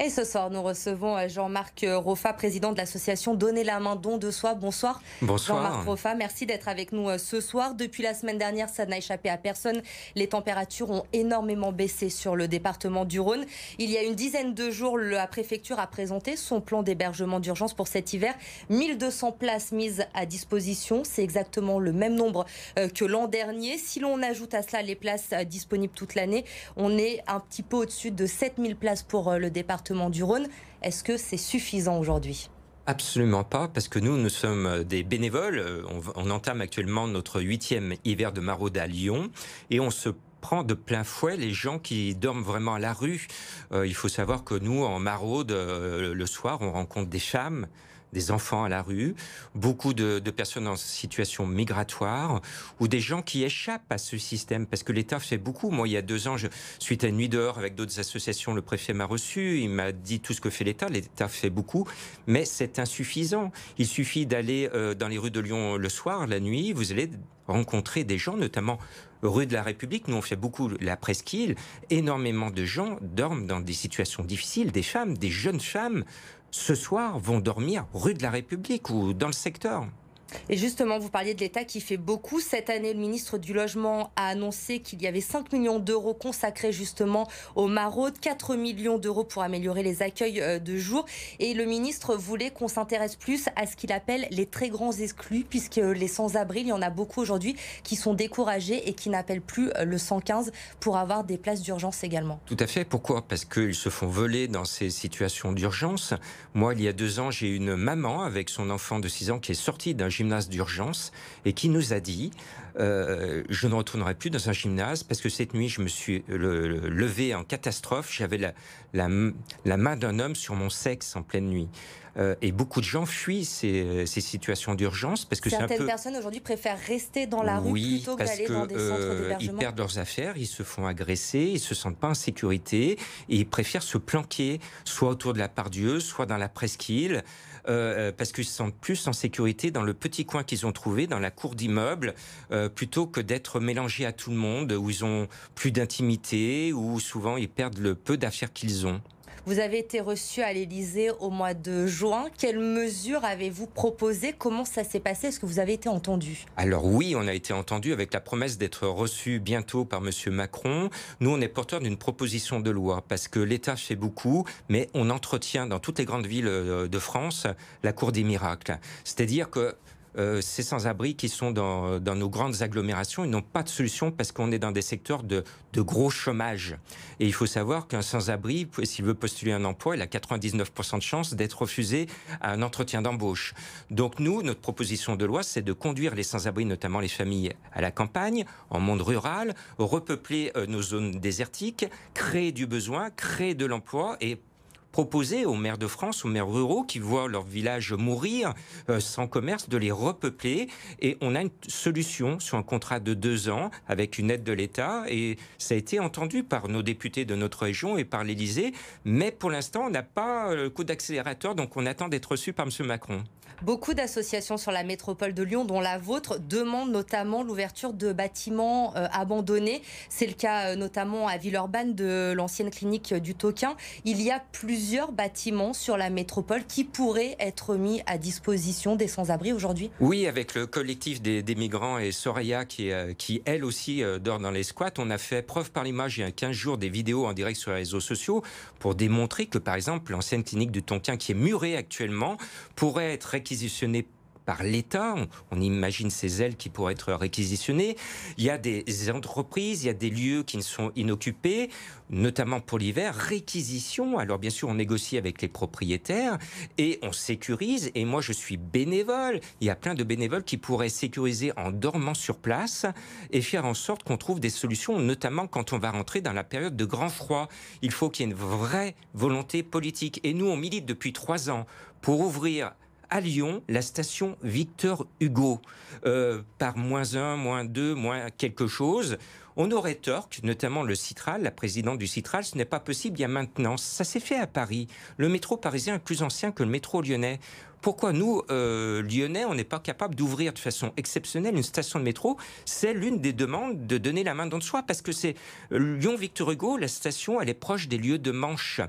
Et ce soir, nous recevons euh, Jean-Marc euh, Roffa, président de l'association Donnez la main, don de soi. Bonsoir. Bonsoir. Jean-Marc Roffa, merci d'être avec nous euh, ce soir. Depuis la semaine dernière, ça n'a échappé à personne. Les températures ont énormément baissé sur le département du Rhône. Il y a une dizaine de jours, la préfecture a présenté son plan d'hébergement d'urgence pour cet hiver. 1200 places mises à disposition. C'est exactement le même nombre que l'an dernier. Si l'on ajoute à cela les places disponibles toute l'année, on est un petit peu au-dessus de 7000 places pour le département du Rhône. Est-ce que c'est suffisant aujourd'hui Absolument pas, parce que nous, nous sommes euh, des bénévoles. Euh, on, entame actuellement notre huitième hiver de maraude à Lyon et on se prend de plein fouet les gens qui dorment vraiment à la rue. Euh, il faut savoir que nous, en maraude, le soir, on rencontre des chams, des enfants à la rue, beaucoup de, personnes en situation migratoire ou des gens qui échappent à ce système parce que l'État fait beaucoup. Moi, il y a deux ans, je, suite à une nuit dehors avec d'autres associations, le préfet m'a reçu, il m'a dit tout ce que fait l'État. L'État fait beaucoup, mais c'est insuffisant. Il suffit d'aller euh, dans les rues de Lyon le soir, la nuit, vous allez rencontrer des gens, notamment rue de la République, nous on fait beaucoup la presqu'île, énormément de gens dorment dans des situations difficiles, des femmes, des jeunes femmes, ce soir vont dormir rue de la République ou dans le secteur. Et justement, vous parliez de l'État qui fait beaucoup. Cette année, le ministre du Logement a annoncé qu'il y avait 5 millions d'euros consacrés justement aux maraudes, 4 millions d'euros pour améliorer les accueils euh, de jour. Et le ministre voulait qu'on s'intéresse plus à ce qu'il appelle les très grands exclus, puisque les sans-abri, il y en a beaucoup aujourd'hui qui sont découragés et qui n'appellent plus euh, le 115 pour avoir des places d'urgence également. Tout à fait. Pourquoi Parce qu'ils se font voler dans ces situations d'urgence. Moi, il y a deux ans, j'ai une maman avec son enfant de 6 ans qui est sortie d'un gymnase d'urgence et qui nous a dit euh, je ne retournerai plus dans un gymnase parce que cette nuit je me suis euh, levé en catastrophe, j'avais la, la, main d'un homme sur mon sexe en pleine nuit. Euh, et beaucoup de gens fuient ces, ces situations d'urgence parce que certaines un peu... personnes aujourd'hui préfèrent rester dans la rue plutôt que d'aller dans des centres d'hébergement. Ils perdent leurs affaires, ils se font agresser, ils se sentent pas en sécurité et ils préfèrent se planquer soit autour de la part soit dans la presqu'île. Euh, euh, parce qu'ils se sentent plus en sécurité dans le petit coin qu'ils ont trouvé, dans la cour d'immeuble, euh, plutôt que d'être mélangés à tout le monde, où ils ont plus d'intimité, où souvent ils perdent le peu d'affaires qu'ils ont. Vous avez été reçu à l'Élysée au mois de juin. Quelles mesures avez-vous proposées Comment ça s'est passé Est-ce que vous avez été entendu Alors oui, on a été entendu avec la promesse d'être reçu bientôt par M. Macron. Nous, on est porteur d'une proposition de loi parce que l'État fait beaucoup, mais on entretient dans toutes les grandes villes euh, de France la Cour des miracles. C'est-à-dire que euh, ces sans-abri qui sont euh, dans, nos grandes agglomérations, ils n'ont pas de solution parce qu'on est dans des secteurs de, gros chômage. Et il faut savoir qu'un sans-abri, s'il veut postuler un emploi, il a 99% de chances d'être refusé à un entretien d'embauche. Donc nous, notre proposition de loi, c'est de conduire les sans-abri, notamment les familles, à la campagne, en monde rural, repeupler euh, nos zones désertiques, créer du besoin, créer de l'emploi et proposer aux maires de France, aux maires ruraux qui voient leur village mourir euh, sans commerce, de les repeupler. Et on a une solution sur un contrat de deux ans avec une aide de l'État. Et ça a été entendu par nos députés de notre région et par l'Élysée. Mais pour l'instant, on n'a pas euh, le coup d'accélérateur, donc on attend d'être reçu par M. Macron. Beaucoup d'associations sur la métropole de Lyon, dont la vôtre, demandent notamment l'ouverture de bâtiments euh, abandonnés. C'est le cas notamment à Villeurbanne de l'ancienne clinique du Toquin. Il y a plus plusieurs bâtiments sur la métropole qui pourraient être mis à disposition des sans-abri aujourd'hui Oui, avec le collectif des, migrants et Soraya qui, euh, qui elle aussi euh, dort dans les squats, on a fait preuve par l'image il y a 15 jours des vidéos en direct sur les réseaux sociaux pour démontrer que par exemple l'ancienne clinique de Tonkin qui est murée actuellement pourrait être réquisitionnée par l'État. On, imagine ces ailes qui pourraient être réquisitionnées. Il y a des entreprises, il y a des lieux qui ne sont inoccupés, notamment pour l'hiver. Réquisition. Alors bien sûr, on négocie avec les propriétaires et on sécurise. Et moi, je suis bénévole. Il y a plein de bénévoles qui pourraient sécuriser en dormant sur place et faire en sorte qu'on trouve des solutions, notamment quand on va rentrer dans la période de grand froid. Il faut qu'il y ait une vraie volonté politique. Et nous, on milite depuis trois ans pour ouvrir à Lyon la station Victor Hugo euh, par moins un, moins deux, moins quelque chose. On aurait torque, notamment le Citral, la présidente du Citral, ce n'est pas possible, il y a maintenance. Ça s'est fait à Paris. Le métro parisien est plus ancien que le métro lyonnais pourquoi nous, euh, Lyonnais, on n'est pas capable d'ouvrir de façon exceptionnelle une station de métro C'est l'une des demandes de donner la main dans le soi, parce que c'est euh, Lyon-Victor Hugo, la station, elle est proche des lieux de manche.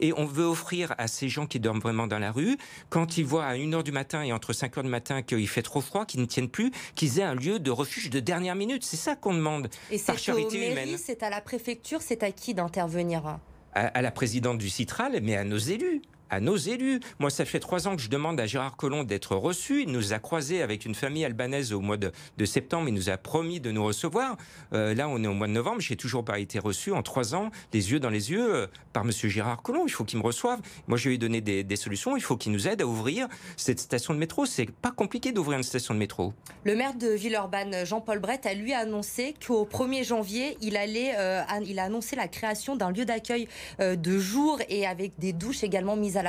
Et on veut offrir à ces gens qui dorment vraiment dans la rue, quand ils voient à 1h du matin et entre 5h du matin qu'il fait trop froid, qu'ils ne tiennent plus, qu'ils aient un lieu de refuge de dernière minute. C'est ça qu'on demande. Et c'est c'est à la préfecture, c'est à qui d'intervenir à la présidente du Citral, mais à nos élus à nos élus. Moi, ça fait trois ans que je demande à Gérard Collomb d'être reçu. Il nous a croisé avec une famille albanaise au mois de, septembre. Il nous a promis de nous recevoir. Euh, là, on est au mois de novembre. J'ai toujours pas été reçu en trois ans, les yeux dans les yeux, euh, par Monsieur Gérard Collomb. Il faut qu'il me reçoive. Moi, je lui ai donné des, solutions. Il faut qu'il nous aide à ouvrir cette station de métro. C'est pas compliqué d'ouvrir une station de métro. Le maire de Villeurbanne, Jean-Paul Brett, a lui annoncé qu'au 1er janvier, il allait, euh, il a annoncé la création d'un lieu d'accueil de jour et avec des douches également mises à à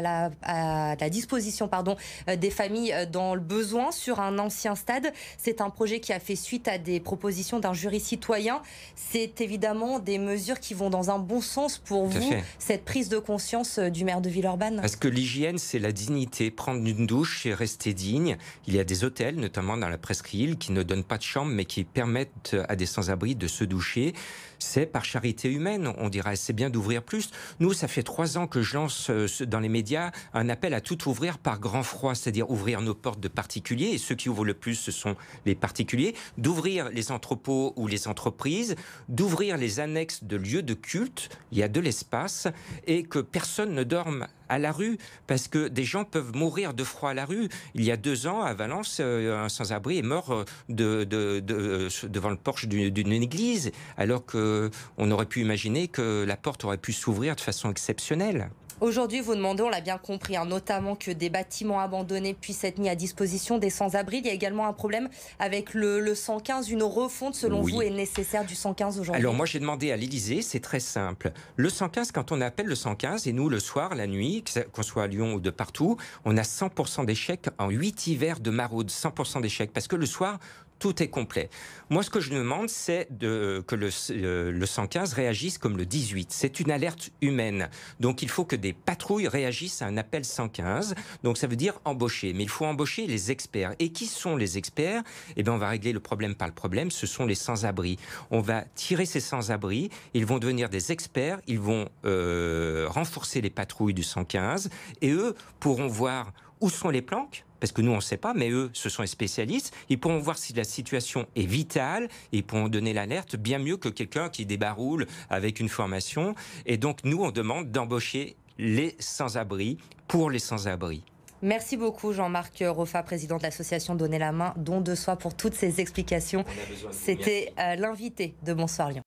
la, à à la disposition pardon, euh, des familles euh, dans le besoin sur un ancien stade. C'est un projet qui a fait suite à des propositions d'un jury citoyen. C'est évidemment des mesures qui vont dans un bon sens pour vous, cette prise de conscience euh, du maire de Villeurbanne. Parce que l'hygiène, c'est la dignité. Prendre une douche, et rester digne. Il y a des hôtels, notamment dans la presqu'île, qui ne donnent pas de chambre, mais qui permettent à des sans-abri de se doucher. C'est par charité humaine, on dirait. C'est bien d'ouvrir plus. Nous, ça fait trois ans que je lance dans les médias un appel à tout ouvrir par grand froid, c'est-à-dire ouvrir nos portes de particuliers, et ceux qui ouvrent le plus, ce sont les particuliers, d'ouvrir les entrepôts ou les entreprises, d'ouvrir les annexes de lieux de culte, il y a de l'espace, et que personne ne dorme à la rue, parce que des gens peuvent mourir de froid à la rue. Il y a deux ans, à Valence, euh, un sans-abri est mort euh, euh, devant le porche d'une église, alors qu'on aurait pu imaginer que la porte aurait pu s'ouvrir de façon exceptionnelle. Aujourd'hui, vous demandez, on l'a bien compris, hein, notamment que des bâtiments abandonnés puissent être mis à disposition des sans-abri. Il y a également un problème avec le, 115. Une refonte, selon vous, est nécessaire du 115 aujourd'hui Alors moi, j'ai demandé à l'Élysée, c'est très simple. Le 115, quand on appelle le 115, et nous, le soir, la nuit, qu'on soit à Lyon ou de partout, on a 100% d'échecs en 8 hivers de maraude, 100% d'échecs. Parce que le soir, tout est complet. Moi, ce que je demande, c'est euh, que le, 115 euh, réagisse comme le 18. C'est une alerte humaine. Donc, il faut que des patrouilles réagissent à un appel 115. Donc, ça veut dire embaucher. Mais il faut embaucher les experts. Et qui sont les experts Eh bien, on va régler le problème par le problème. Ce sont les sans-abri. On va tirer ces sans-abri. Ils vont devenir des experts. Ils vont euh, renforcer les patrouilles du 115. Et eux pourront voir où sont les planques parce que nous, on ne sait pas, mais eux, ce sont les spécialistes. Ils pourront voir si la situation est vitale, et ils pourront donner l'alerte bien mieux que quelqu'un qui débaroule avec une formation. Et donc, nous, on demande d'embaucher les sans-abri pour les sans-abri. Merci beaucoup Jean-Marc Roffa, président de l'association Donner la main, don de soi pour toutes ces explications. C'était euh, l'invité de Bonsoir Lyon.